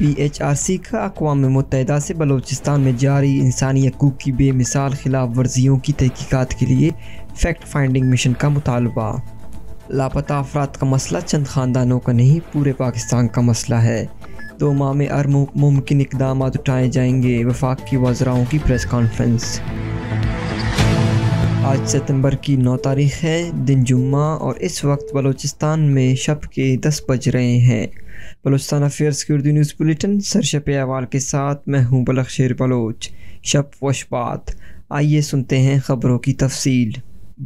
P H R सी का अकवा मुतहदा से बलोचिस्तान में जारी इंसानी हकूक़ की बेमिसाल खिलाफ वर्जियों की तहकीकत के लिए फैक्ट फाइंडिंग मिशन का मुतालबा लापता अफराद का मसला चंद ख़ानदानों का नहीं पूरे पाकिस्तान का मसला है दो माह में अर मुमकिन इकदाम उठाए जाएंगे वफाक की वजराओं की प्रेस कॉन्फ्रेंस आज सितंबर की 9 तारीख है दिन जुम्मा और इस वक्त बलूचिस्तान में शब के 10 बज रहे हैं बलूचिस्तान अफेयर्स की उर्दू न्यूज़ बुलेटिन सरशप अवाल के साथ मैं हूं शेर बलोच शब वशबात आइए सुनते हैं ख़बरों की तफसील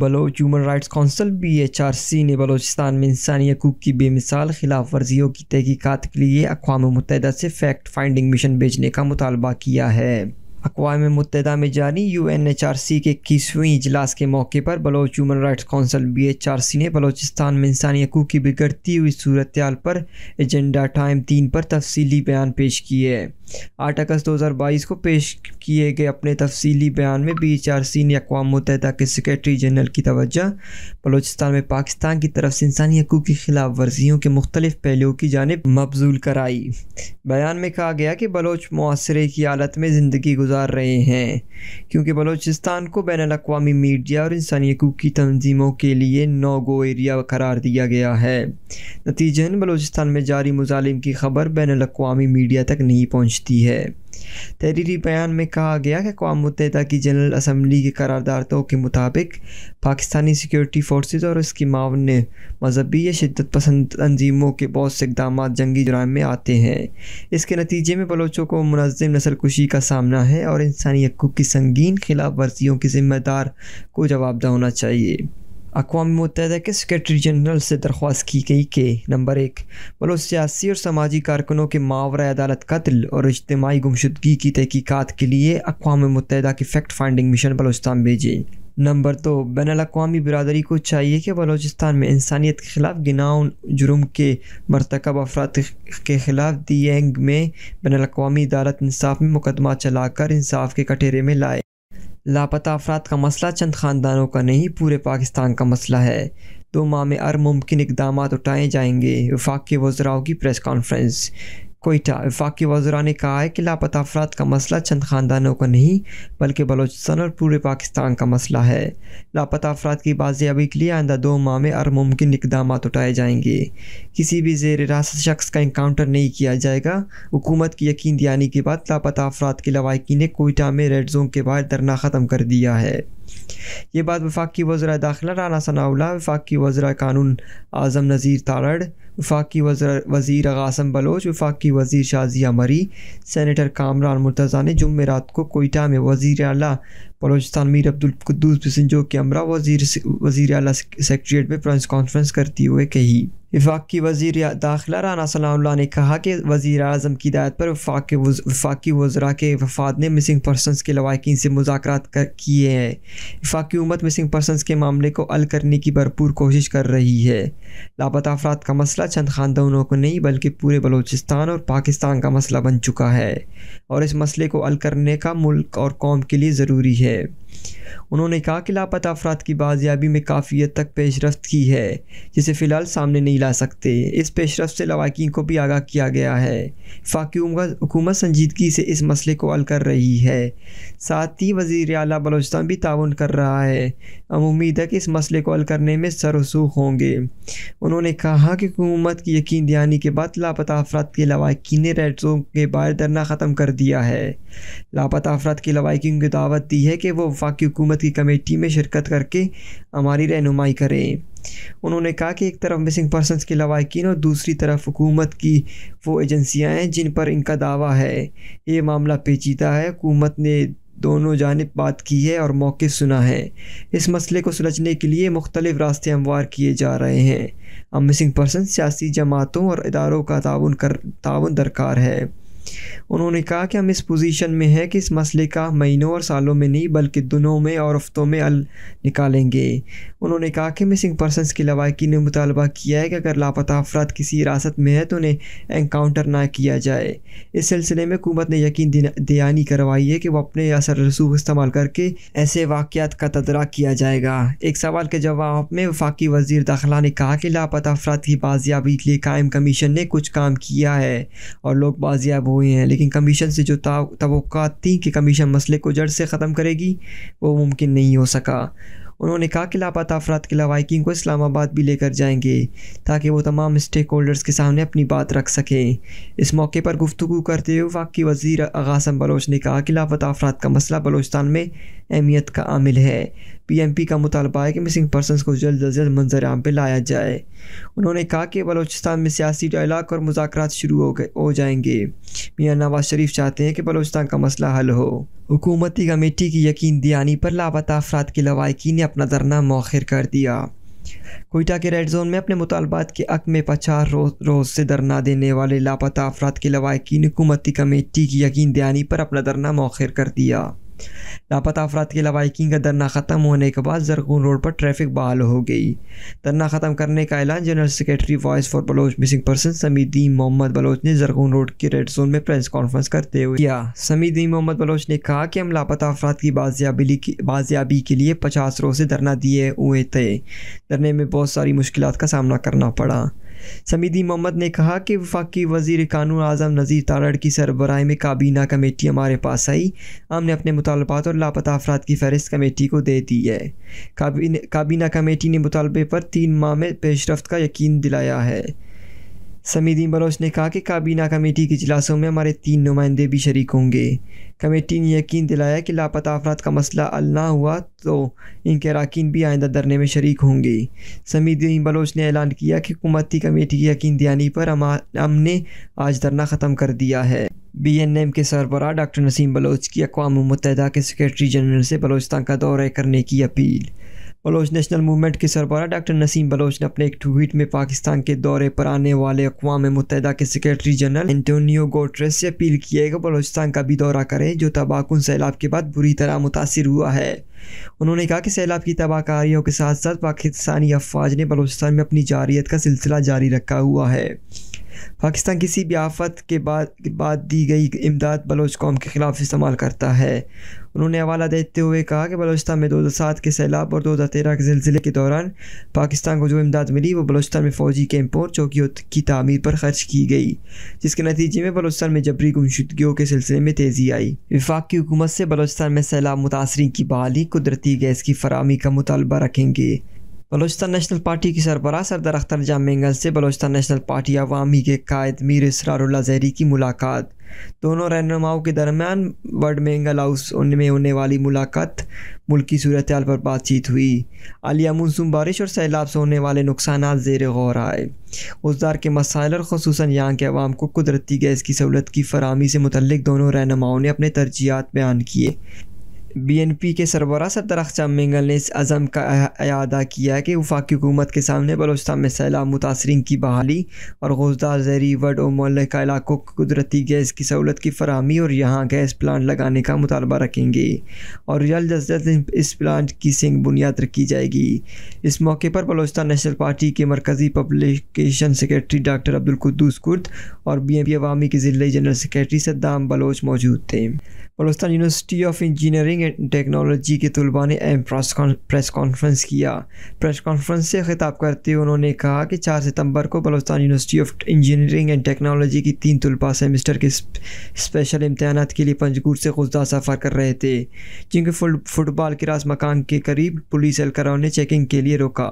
Baloch human rights council B H R C ने बलोचिस्तान में इंसानी हकूक़ की बेमिसाल खिलाफ वर्जियों की तहकीक़ात के लिए अकवा मुतहदा से फैक्ट फाइंडिंग मिशन भेजने का मुतालबा किया है अकवा मुतहदा में जारी U N H R C के इक्कीसवीं इजलास के मौके पर Baloch human rights council B H R C ने बलोचिस्तान में इंसानी हकूक़ की बिगड़ती हुई सूरत पर एजेंडा टाइम तीन पर तफसली बयान पेश किए आठ अगस्त 2022 को पेश किए गए अपने तफसीली बयान में बी एच आर सी ने अकवा मुतहद के सेक्रेटरी जनरल की तवज्जो बलोचिस्तान में पाकिस्तान की तरफ से इंसानी हकूक़ की खिलाफ वर्जियों के मुख्तलिफ पहलुओं की जानब मबजूल कराई बयान में कहा गया कि बलोच मासरे की हालत में ज़िंदगी गुजार रहे हैं क्योंकि बलोचिस्तान को बैन अवी मीडिया और इंसानी हकूक़ की तनजीमों के लिए नो गो एरिया करार दिया गया है नतीजन बलोचिस्तान में जारी मुजालिम की खबर बैन अवी मीडिया तक नहीं पहुँचती दी है तहरीरी बयान में कहा गया कि अवा मुतहदा की जनरल असम्बली की करारदादों के मुताबिक पाकिस्तानी सिक्योरिटी फोर्सेज और इसकी मावन ने मजहबी या शिदत पसंद तनजीमों के बहुत से इकदाम जंगी जुराम में आते हैं इसके नतीजे में बलोचों को मनजम नसल कुशी का सामना है और इंसानी हकूक़ की संगीन खिलाफ वर्जियों की जिम्मेदार को जवाबदा होना चाहिए अकवा मुत के सेक्रेटरी जनरल से दरख्वास्त की गई कि नंबर एक बलो सियासी और समाजी कारकुनों के मावरा अदालत कत्ल और इज्तमी गुमशुदगी की तहकीक़ात के लिए अकवा मुतहद की फ़ैक्ट फाइंडिंग मिशन बलोचिस्तान भेजें नंबर दो तो बैन अवी बरदरी को चाहिए कि बलोचिस्तान में इंसानियत के ख़िलाफ़ गिनाउन जुर्म के मरतकब अफराद के ख़िलाफ़ एंग में बैन अवी अदालत इंसाफ में मुकदमा चलाकर इंसाफ के कटेरे में लाए लापता अफराद का मसला चंद ख़ानदानों का नहीं पूरे पाकिस्तान का मसला है दो माह में अर मुमकिन इकदाम उठाए जाएंगे वफाक के वजराओं की प्रेस कॉन्फ्रेंस कोयटा वफाकी वजरा ने कहा है कि लापता अफराद का मसला चंद ख़ानदानों का नहीं बल्कि बलोचिस्तान और पूरे पाकिस्तान का मसला है लापता अफराद की बाजियाबी के लिए आइंदा दो माह में और मुमकिन इकदाम उठाए जाएंगे किसी भी जेर रास्त शख्स का इंकाउंटर नहीं किया जाएगा हुकूमत की यकीन दहानी के बाद लापता अफराद के लवाकी ने कोयटा में रेड जोन के बाहर धरना ख़त्म कर दिया है ये बात वफाकी वजरा दाखिला राना सनाउला वफाकी वजरा कानून आज़म नज़ीर ताराड़ वफाक की वज़ीर आसम बलोच वफाक की वज़ीर शाजिया मरी सैनिटर कामरान मुर्तज़ा ने जुम्मे रात को कोयटा में वज़ी अला बलोचिस्तान मीर अब्दुलकदूस बिसंजो के अमरा वजीर वजी अला सेक्रट्रियट में प्रेस कॉन्फ्रेंस करती हुए कही वफाक की वजीर दाखिला राना सलाम्ला ने कहा कि वजीर अजम की हिदायत पर वफाक के वफाकी वजरा के वफाद ने मिसिंग पर्सनस के लवाकिन से मुजाकर किए हैं वफाकी उमत मिसिंग पर्सनस के मामले को हल करने की भरपूर कोशिश कर रही है लापता अफराद का मसला मसला चंद ख़ानदानों को नहीं बल्कि पूरे बलूचिस्तान और पाकिस्तान का मसला बन चुका है और इस मसले को हल करने का मुल्क और कौम के लिए ज़रूरी है उन्होंने कहा कि लापता अफराद की बाजियाबी में काफ़ी हद तक पेशरफ की है जिसे फ़िलहाल सामने नहीं ला सकते इस पेशरफ से लवाकिन को भी आगाह किया गया है फाकी हुकूमत संजीदगी से इस मसले को हल कर रही है साथ ही वज़ी अला बलोचिस्तान भी ताउन कर रहा है हम उम्मीद है कि इस मसले को हल करने में सरसूख होंगे उन्होंने कहा कि हुकूमत की यकीन दहानी के बाद लापता अफराद के लवैकिन ने रेड जोन के बाहर धरना ख़त्म कर दिया है लापता अफराद के लवाकिन को दावत दी है कि वो वफाकी हुकूमत की कमेटी में शिरकत करके हमारी रहनुमाई करें उन्होंने कहा कि एक तरफ मिसिंग पर्सन के लवाकिन और दूसरी तरफ हुकूमत की वो एजेंसियाँ हैं जिन पर इनका दावा है ये मामला पेचीदा है हुकूमत ने दोनों जानब बात की है और मौके सुना है इस मसले को सुलझने के लिए मुख्तलिफ़ रास्ते हमवार किए जा रहे हैं मिसिंग पर्सन सियासी जमातों और इदारों का ताउन कर ताउन दरकार है उन्होंने कहा कि हम इस पोजीशन में हैं कि इस मसले का महीनों और सालों में नहीं बल्कि दिनों में और हफ्तों में हल निकालेंगे उन्होंने कहा कि मिसिंग पर्सनस की लवाकी ने मुतालबा किया है कि अगर लापता अफराद किसी हिरासत में है तो उन्हें एनकाउंटर ना किया जाए इस सिलसिले में हुकूमत ने यकीन दयानी करवाई है कि वह अपने असर रसूख इस्तेमाल करके ऐसे वाक़ात का तदरा किया जाएगा एक सवाल के जवाब में वफाकी वजीर दाखिला ने कहा कि लापता अफराद की बाजियाबी के लिए कायम कमीशन ने कुछ काम किया है और लोग बाजियाब हुए हैं लेकिन कमीशन से जो तो थी कि कमीशन मसले को जड़ से ख़त्म करेगी वो मुमकिन नहीं हो सका उन्होंने कहा कि लापता अफराद के लवाकिंग को इस्लामाबाद भी लेकर जाएंगे ताकि वो तमाम स्टेक होल्डर्स के सामने अपनी बात रख सकें इस मौके पर गुफ्तु करते हुए की वजीर अगासम बलोच ने कहा कि लापता अफराद का मसला बलोचस्तान में अहमियत का आमिल है पीएमपी का मुतालबा है कि मिसिंग पर्सनस को जल्द अज जल्द मंजर आम पर लाया जाए उन्होंने कहा कि बलोचिस्तान में सियासी डायलाग और मुजाकर शुरू हो गए हो जाएंगे मियाँ नवाज शरीफ चाहते हैं कि बलोचिस्तान का मसला हल हो हुकूमती कमेटी की यकीन दहानी पर लापता अफराद के लवाकी ने अपना धरना मौखर कर दिया कोयटा के रेड जोन में अपने मुतालबात के अक में पचास रोज रोज से धरना देने वाले लापता अफराद के ने हुकूमती कमेटी की यकीन दहानी पर अपना धरना मौखर कर दिया लापता अफराद के अलावा का धरना ख़त्म होने के बाद जरगून रोड पर ट्रैफिक बहाल हो गई धरना ख़त्म करने का ऐलान general secretary voice for Baloch missing person Samideen Mohammad Baloch ने जरगून रोड के रेड जोन में प्रेस कॉन्फ्रेंस करते हुए किया समीदीन मोहम्मद बलोच ने कहा कि हम लापता अफराद की बाजियाबी बाजियाबी के लिए पचास रोज़ से धरना दिए हुए थे धरने में बहुत सारी मुश्किल का सामना करना पड़ा समीदी मोहम्मद ने कहा कि वफाकी वजीर कानून आजम नज़ीर तारड़ की सरबराह में काबीना कमेटी हमारे पास आई हमने अपने मुतालबात और लापता अफराद की फहरिस्त कमेटी को दे दी है काबीना कमेटी ने मुतालबे पर तीन माह में पेशरफ का यकीन दिलाया है समीदीन बलोच ने कहा कि काबीना कमेटी के इजलासों में हमारे तीन नुमाइंदे भी शरीक होंगे कमेटी ने यकीन दिलाया कि लापता अफराद का मसला हल ना हुआ तो इनके अरकान भी आइंदा धरने में शरीक होंगे समीदीन बलोच ने ऐलान किया कि हुकूमती कमेटी की यकीन दयानी पर हमने आज धरना ख़त्म कर दिया है बी एन एम के सरबराह डॉक्टर नसीम बलोच की अकवा मुतहदा के सेक्रेटरी जनरल से बलोचस्तान का दौरा करने की अपील बलोच नेशनल मूवमेंट के सरबराह डॉक्टर नसीम बलोच ने अपने एक ट्वीट में पाकिस्तान के दौरे पर आने वाले अकवा मुतहदा के सेक्रेटरी जनरल एंटोनियो गोट्रेस से अपील की है कि बलोचिस्तान का भी दौरा करें जो तबाकुन सैलाब के बाद बुरी तरह मुतासर हुआ है उन्होंने कहा कि सैलाब की तबाहकारियों के साथ साथ पाकिस्तानी अफवाज ने बलोचिस्तान में अपनी जारियत का सिलसिला जारी रखा हुआ है पाकिस्तान किसी भी आफत के बाद के बाद दी गई इमदाद बलोच कौम के ख़िलाफ़ इस्तेमाल करता है उन्होंने हवाला देते हुए कहा कि बलोचिस्तान में दो हज़ार सात के सैलाब और दो हज़ार तेरह के जिलजिले के दौरान पाकिस्तान को जो इमदाद मिली वो बलोचिस्तान में फ़ौजी कैंपों और चौकियों की तमीर पर खर्च की गई जिसके नतीजे में बलोचिस्तान में जबरी गुमशुदगियों के सिलसिले में तेज़ी आई विफाक की हुकूमत से बलोचिस्तान में सैलाब मुतासरी की बहाली कुदरती गैस की फरहमी का मुतालबा रखेंगे बलोचिस्तान नेशनल पार्टी की सरबराह सरदार अख्तर जाम मेंगल से बलोचिस्तान नेशनल पार्टी अवामी के कायद मीर इसरारुल्ला जहरी की मुलाकात दोनों रहनुमाओं के दरमियान मेंगल हाउस में होने वाली मुलाकात मुल्की सूरत पर बातचीत हुई आलिया मानसून बारिश और सैलाब से होने वाले नुकसान जेर गौर आए उजदार के मसाइल और खसूस यहाँ के अवाम को कुदरती गैस की सहूलत की फरहमी से मुतल दोनों रहनुमाओं ने अपने तरजीहत बयान किए बीएनपी के सरबरा सदर अख्जा मंगल ने इस अज़म का अदा किया है कि वफाक हुकूमत के सामने बलोचस्तान में सैलाब मुतासरी की बहाली और गोजदार जहरी वर्ड और मोल का इलाकों को कुदरती गैस की सहूलत की फरहमी और यहाँ गैस प्लांट लगाने का मुतालबा रखेंगे और जल्द अज जल्द इस प्लांट की सिंह बुनियाद रखी जाएगी इस मौके पर बलोचस्तान नेशनल पार्टी के मरकज़ी publication secretary doctor Abdul Kurd और बी एम पी अवामी के ज़िले जनरल सेक्रेटरी सद्दाम बलोच मौजूद थे Balochistan university of engineering and technology के तलबा ने अहम प्रेस कॉन्फ्रेंस किया प्रेस कॉन्फ्रेंस से खिताब करते हुए उन्होंने कहा कि 4 सितंबर को Balochistan university of engineering and technology की तीन तलबा सेमेस्टर के स्पेशल इम्तहान के लिए पंजगूर से खुदा सफ़र कर रहे थे जिनके फुटबॉल के रास मकान के करीब पुलिस एहलकारों ने चेकिंग के लिए रोका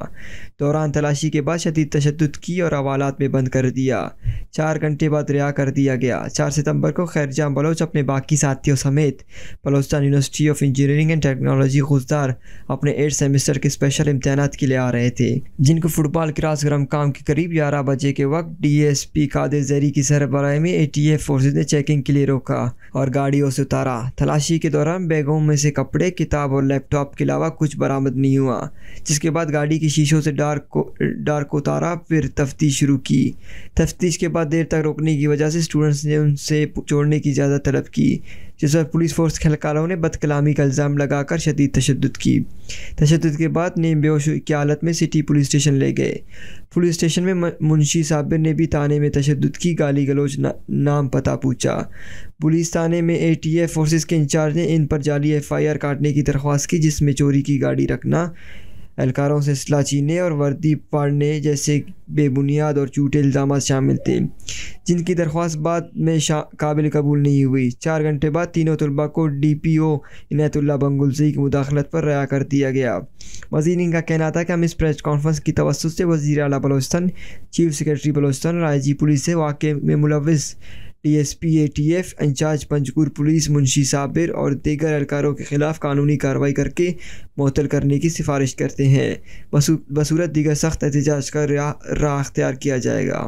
दौरान तलाशी के बाद शदीद तशद की और अवालात में बंद कर दिया चार घंटे बाद रिहा कर दिया गया चार सितम्बर को खैरजाम बलोच अपने बाकी साथियों समेत Balochistan university of engineering and technology Khuzdar अपने एट सेमेस्टर के स्पेशल इम्तहान के लिए आ रहे थे जिनको फुटबॉल क्रास ग्राम काम के करीब ग्यारह बजे के वक्त डी एस पी कादिर जहरी की सरबराह में ए टी एफ फोर्सेज ने चेकिंग के लिए रोका और गाड़ियों से उतारा तलाशी के दौरान बैगों में से कपड़े किताब और लैपटॉप के अलावा कुछ बरामद नहीं हुआ जिसके बाद गाड़ी के शीशों से डार्क को डार्क को उतारा फिर तफ्तीश शुरू की तफ्तीश के बाद देर तक रोकने की वजह से स्टूडेंट्स ने उनसे छोड़ने की ज़्यादा तलब की जिस पर पुलिस फोर्स के अहलकारों ने बदकलामी का इल्ज़ाम लगाकर शदीद तशद की तशद के बाद नीम बेहोश की हालत में सिटी पुलिस स्टेशन ले गए पुलिस स्टेशन में मुंशी साबिर ने भी थाने में तशद की गाली गलोच ना, नाम पता पूछा पुलिस थाने में ए टी एफ फोर्सेज के इंचार्ज ने इन पर जाली एफ आई आर काटने की दरख्वास्त की जिसमें चोरी की गाड़ी रखना एहलकारों से सलाह छीनने और वर्दी पाड़ने जैसे बेबुनियाद और झूठे इल्ज़ाम शामिल थे जिनकी दरख्वास्त बाद में काबिल कबूल नहीं हुई चार घंटे बाद तीनों तलबा को D P O Inayatullah Bangulzai की मुदाखलत पर रहा कर दिया गया मजीद इनका कहना था कि हम इस प्रेस कॉन्फ्रेंस की तवस्त से वजी अला बलोचस्तान चीफ सेक्रेटरी बलोचस्तान और आई जी पुलिस से वाक़े में मुलविस DSP ATF incharge Panjgur police मुंशी साबिर और दीगर एहलकारों के खिलाफ कानूनी कार्रवाई करके मुतल करने की सिफारिश करते हैं बसूरत दीगर सख्त एहतजाज का राह अख्तियार किया जाएगा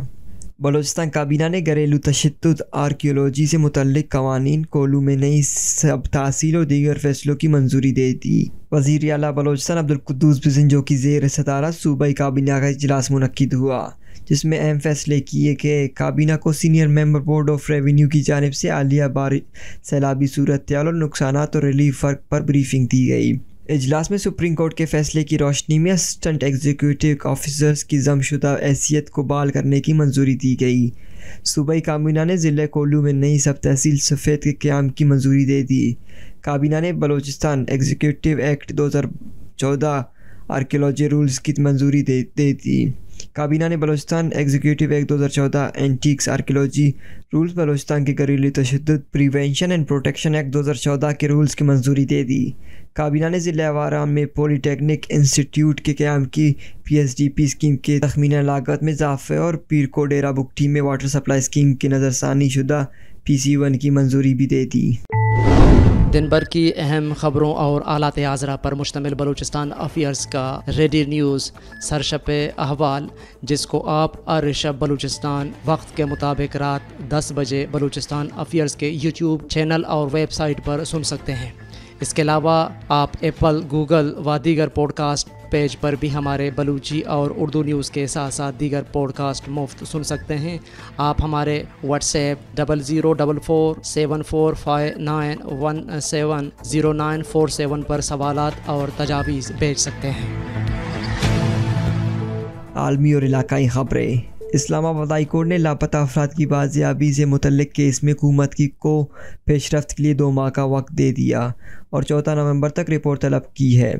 बलोचिस्तान काबीना ने घरेलू तशद आर्कियोलॉजी से मुतलक कवानीन कोलू में नई सब तहसील और दीगर फैसलों की मंजूरी दे दी वजीर अला बलोचिस्तान अब्दुल्कुद्दूस बिजन जो की जेर सतारा सूबाई काबीना का अजलास मनक़द हुआ जिसमें अहम फैसले किए गए काबीना को senior member board of revenue की जानब से आलिया बारिश सैलाबी सूरत और नुकसान और रिलीफ वर्क पर ब्रीफिंग दी गई इजलास में सुप्रीम कोर्ट के फैसले की रोशनी में असिस्टेंट एग्जीक्यूटिव ऑफिसर्स की जमशुदा हैसियत को बहाल करने की मंजूरी दी गई सूबाई काबीना ने ज़िले कोलू में नई सब तहसील सफ़ेद के क्याम की मंजूरी दे दी काबीना ने Balochistan executive act 2014 archaeology rules की मंजूरी दे, दे दी काबीना ने बलोचिस्तान एग्जीक्यूटिव एक्ट दो हज़ार चौदह एंटीक्स आर्कियोलॉजी रूल्स बलोचिस्तान के घरेलू तशद प्रिवेंशन एंड प्रोटेक्शन एक्ट दो हज़ार चौदह के रूल्स की मंजूरी दे दी काबीना ने जिले आवारा में पॉलीटेक्निक इंस्टीट्यूट के क्याम की पी डी पी स्कीम के तखमीना लागत में इजाफे और पीर को डेरा बुकटी में वाटर सप्लाई स्कीम की नज़रसानी शुदा पी सी वन की मंजूरी भी दे दी दिन भर की अहम खबरों और आलात आजरा पर मुश्तमिल बलूचिस्तान अफेयर्स का रेडी न्यूज़ सरशप अहवाल जिसको आप अरशब बलूचिस्तान वक्त के मुताबिक रात दस बजे बलूचिस्तान अफेयर्स के यूट्यूब चैनल और वेबसाइट पर सुन सकते हैं इसके अलावा आप एप्पल गूगल व दीगर पॉडकास्ट पेज पर भी हमारे बलूची और उर्दू न्यूज़ के साथ साथ दीगर पॉडकास्ट मुफ्त सुन सकते हैं आप हमारे WhatsApp double zero double four seven four five nine one seven zero nine four seven पर सवाल और तजावीज़ भेज सकते हैं आलमी और इलाकई ख़बरें इस्लामाबाद हाई कोर्ट ने लापता अफराद की बाजियाबी से मुतलक केस में हुकूमत की को पेशरफ के लिए दो माह का वक्त दे दिया और चौदह नवंबर तक रिपोर्ट तलब की है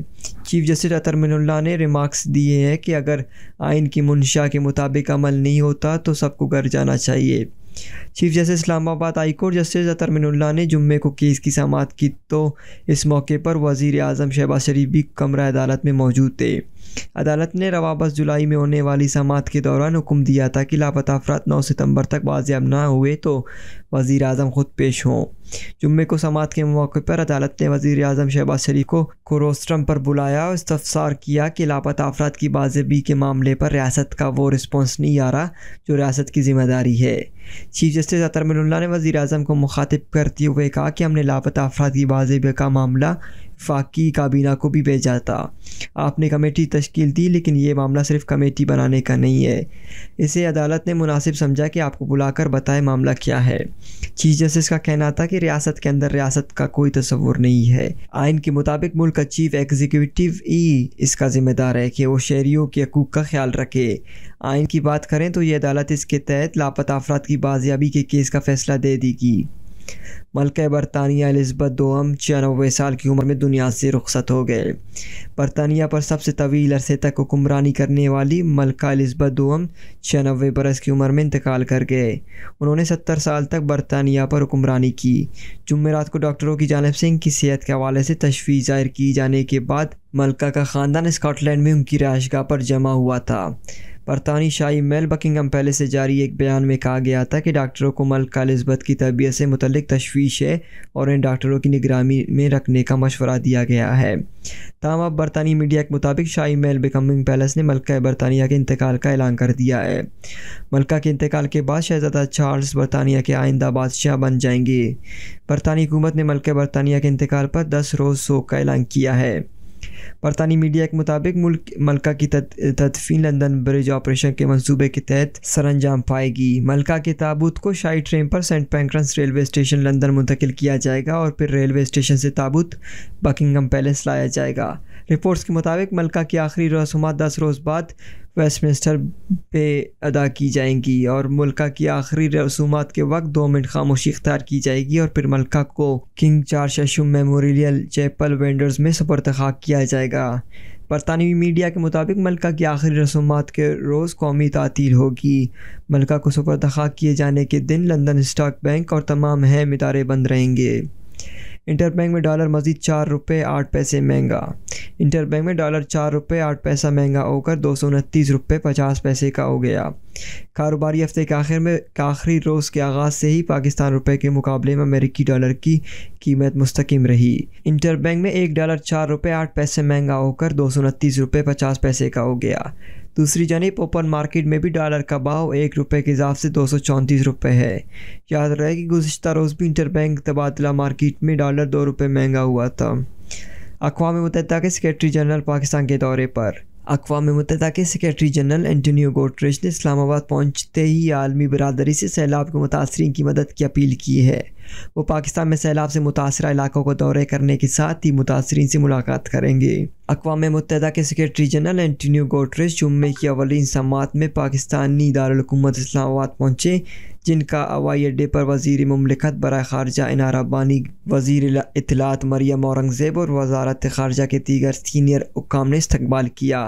चीफ जस्टिस अतर मिनल्ला ने रिमार्क्स दिए हैं कि अगर आइन की मंशा के मुताबिक अमल नहीं होता तो सबको घर जाना चाहिए chief justice Islamabad high court justice Minallah ने जुम्मे को केस की समात की तो इस मौके पर वजीर अजम शहबाज शरीफ भी कमरा अदालत में मौजूद थे अदालत ने रवाबस जुलाई में होने वाली समात के दौरान हुक्म दिया था कि लापता अफराद नौ सितम्बर तक बाजियाब ना हुए तो वजीर अजम ख़ुद पेश हों जुम्मे को समात के मौके पर अदालत ने वज़ी अजम शहबाज शरीफ को कोरोस्ट्रम पर बुलाया और इस्तफसार किया कि लापता अफराद की बाजबी के मामले पर रियासत का वो रिस्पॉन्स नहीं आ रहा जो रियासत की जिम्मेदारी है चीफ जस्टिस अतरमल्ला ने वज़ी अजम को मुखातिब करते हुए कहा कि हमने लापता अफराद की बाजबी का मामला फाकी काबीना को भी भेजा था आपने कमेटी तश्कील दी लेकिन ये मामला सिर्फ कमेटी बनाने का नहीं है इसे अदालत ने मुनासिब समझा कि आपको बुलाकर बताए मामला क्या है चीफ जस्टिस का कहना था कि रियासत के अंदर रियासत का कोई तस्वुर नहीं है आइन के मुताबिक मुल्क का चीफ एग्जीक्यूटिव ई इसका जिम्मेदार है कि वो शहरीों के हकूक़ का ख्याल रखे आइन की बात करें तो ये अदालत इसके तहत लापता अफराद की बाजियाबी के केस का फैसला दे देगी मलक बरतानिया एलिजबत दोम छियानवे साल की उम्र में दुनिया से रुखसत हो गए बरतानिया पर सबसे तवील अरसे तक हुक्मरानी करने वाली मलका एलिजबत दोम छियानवे बरस की उम्र में इंतकाल कर गए उन्होंने सत्तर साल तक बरतानिया पर हुक्मरानी की जुमेरात को डॉक्टरों की जानब से इनकी सेहत के हवाले से तशवीश जाहिर की जाने के बाद मलका का ख़ानदान स्कॉटलैंड में उनकी रहायशगाह पर जमा हुआ था बरतानी शाही मेल बकिंगम पैलेस से जारी एक बयान में कहा गया था कि डॉक्टरों को मलका लिस्बत की तबीयत से मुतलिक तशवीश है और इन डॉक्टरों की निगरानी में रखने का मशवरा दिया गया है तमाम अब बरतानी मीडिया के मुताबिक शाही मेल बिकमिंग पैलेस ने मलका बरतानिया के इंतकाल का ऐलान कर दिया है मलका के इंतकाल के बाद शहजादा चार्ल्स बरतानिया के आइंदा बादशाह बन जाएंगे बरतानी हुकूमत ने मलका बरतानिया के इंतकाल पर दस रोज़ शोक का ऐलान किया है बरतानी मीडिया के मुताबिक मुल्क मलका की तदफीन लंदन ब्रिज ऑपरेशन के मंसूबे के तहत सरंजाम पाएगी मलका के ताबूत को शाही ट्रेन पर Saint Pancras railway station London मुंतकिल किया जाएगा और फिर रेलवे स्टेशन से ताबूत बकिंगम पैलेस लाया जाएगा रिपोर्ट्स के मुताबिक मलका की आखिरी रसूमा दस रोज़ बाद वेस्टमिंस्टर पे अदा की जाएंगी और मुल्का की आखिरी रसूमात के वक्त दो मिनट खामोशी इख्तियार की जाएगी और फिर मलका को किंग चार एशम मेमोरियल चैपल वेंडर्स में सपर्त खाक किया जाएगा बरतानवी मीडिया के मुताबिक मलका की आखिरी रसूमात के रोज़ कौमी तातील होगी मलका को सपरत खाक किए जाने के दिन लंदन स्टॉक बैंक और तमाम अहम इदारे बंद रहेंगे इंटरबैंक में डॉलर मजीद चार रुपये आठ पैसे महंगा इंटर बैंक में डॉलर चार रुपये आठ पैसा महंगा होकर दो सौ उनतीस रुपये पचास पैसे का हो गया कारोबारी हफ्ते के आखिर में आखिरी रोज़ के आगाज़ से ही पाकिस्तान रुपये के मुकाबले में अमेरिकी डॉलर की कीमत मुस्तकम रही इंटरबैंक में एक डॉलर चार रुपये आठ पैसे महंगा होकर दो सौ उनतीस रुपये पचास पैसे का हो गया दूसरी जानब ओपन मार्केट में भी डॉलर का भाव एक रुपये के हिसाब से दो सौ चौंतीस रुपये है याद रहे कि गुज्तर रोज़ भी इंटरबैंक तबादला मार्केट में डॉलर दो रुपये महंगा हुआ था अकवा मुतहदा के सेक्रेटरी जनरल पाकिस्तान के दौरे पर अकवा मुतहदा के सेक्रेटरी जनरल एंटोनियो गोटरेज ने इस्लामाबाद पहुंचते ही आलमी बरदरी से सैलाब के मुतासरी की मदद की अपील की है वो पाकिस्तान में सैलाब से मुतासर इलाकों को दौरे करने के साथ ही मुतासरी से मुलाकात करेंगे अकवा मुतहदा के सेक्रेटरी जनरल एंटनियो गोटरेस जुम्मे की अवलिन समात में पाकिस्तानी दारकूमत इस्लामाबाद पहुँचे जिनका हवाई अड्डे पर वजीर ममलिकत बर खारजा इनारा बानी वजीर इतलात मरियम औरंगज़ेब और वजारत खारजा के दीगर सीनियर हुकाम ने इस्तबाल किया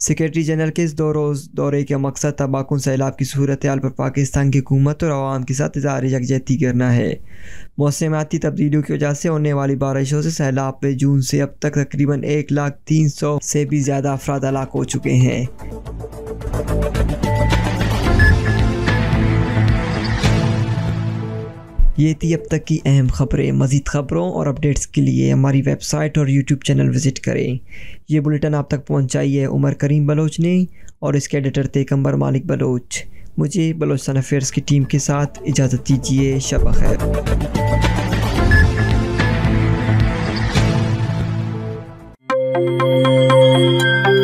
सेक्रेटरी जनरल के इस दो रोज़ दौरे का मकसद तबाकुन सैलाब की सूरत हाल पर पाकिस्तान की हुकूमत और आवाम के साथ इजहार यकजहती करना है मौसमियाती तब्दीलियों की वजह से होने वाली बारिशों से सैलाब पे जून से अब तक तकरीबन एक लाख तीन सौ से भी ज़्यादा अफराद हलाक हो चुके हैं ये थी अब तक की अहम खबरें मज़ीद ख़बरों और अपडेट्स के लिए हमारी वेबसाइट और यूट्यूब चैनल विज़िट करें ये बुलेटिन आप तक पहुँचाई है उमर करीम बलोच ने और इसके एडिटर थे कंबर मालिक बलोच मुझे बलोचस्तान अफेयर्स की टीम के साथ इजाज़त दीजिए शब खैर